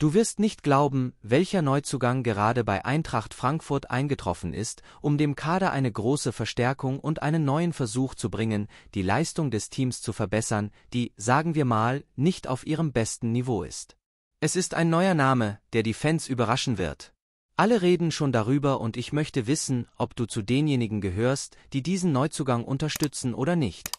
Du wirst nicht glauben, welcher Neuzugang gerade bei Eintracht Frankfurt eingetroffen ist, um dem Kader eine große Verstärkung und einen neuen Versuch zu bringen, die Leistung des Teams zu verbessern, die, sagen wir mal, nicht auf ihrem besten Niveau ist. Es ist ein neuer Name, der die Fans überraschen wird. Alle reden schon darüber und ich möchte wissen, ob du zu denjenigen gehörst, die diesen Neuzugang unterstützen oder nicht.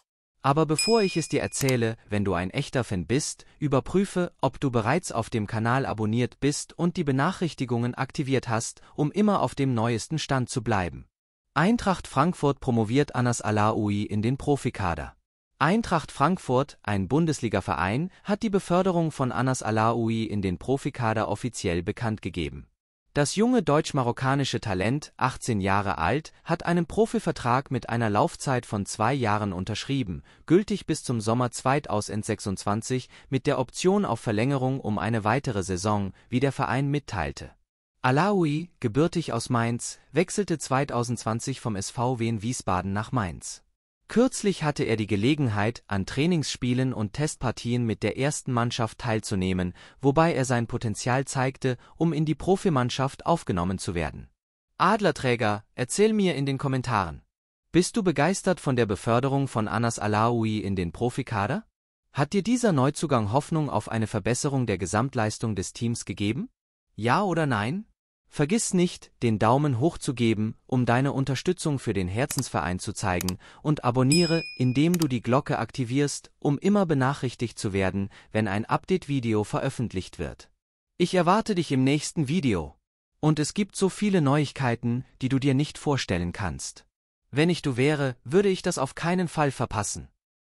Aber bevor ich es dir erzähle, wenn du ein echter Fan bist, überprüfe, ob du bereits auf dem Kanal abonniert bist und die Benachrichtigungen aktiviert hast, um immer auf dem neuesten Stand zu bleiben. Eintracht Frankfurt promoviert Anas Alaoui in den Profikader. Eintracht Frankfurt, ein Bundesligaverein, hat die Beförderung von Anas Alaoui in den Profikader offiziell bekannt gegeben. Das junge deutsch-marokkanische Talent, 18 Jahre alt, hat einen Profivertrag mit einer Laufzeit von zwei Jahren unterschrieben, gültig bis zum Sommer 2026 mit der Option auf Verlängerung um eine weitere Saison, wie der Verein mitteilte. Alaoui, gebürtig aus Mainz, wechselte 2020 vom SVW in Wiesbaden nach Mainz Kürzlich hatte er die Gelegenheit, an Trainingsspielen und Testpartien mit der ersten Mannschaft teilzunehmen, wobei er sein Potenzial zeigte, um in die Profimannschaft aufgenommen zu werden. Adlerträger, erzähl mir in den Kommentaren. Bist du begeistert von der Beförderung von Anas Alaoui in den Profikader? Hat dir dieser Neuzugang Hoffnung auf eine Verbesserung der Gesamtleistung des Teams gegeben? Ja oder nein? Vergiss nicht, den Daumen hoch zu geben, um deine Unterstützung für den Herzensverein zu zeigen, und abonniere, indem du die Glocke aktivierst, um immer benachrichtigt zu werden, wenn ein Update-Video veröffentlicht wird. Ich erwarte dich im nächsten Video. Und es gibt so viele Neuigkeiten, die du dir nicht vorstellen kannst. Wenn ich du wäre, würde ich das auf keinen Fall verpassen.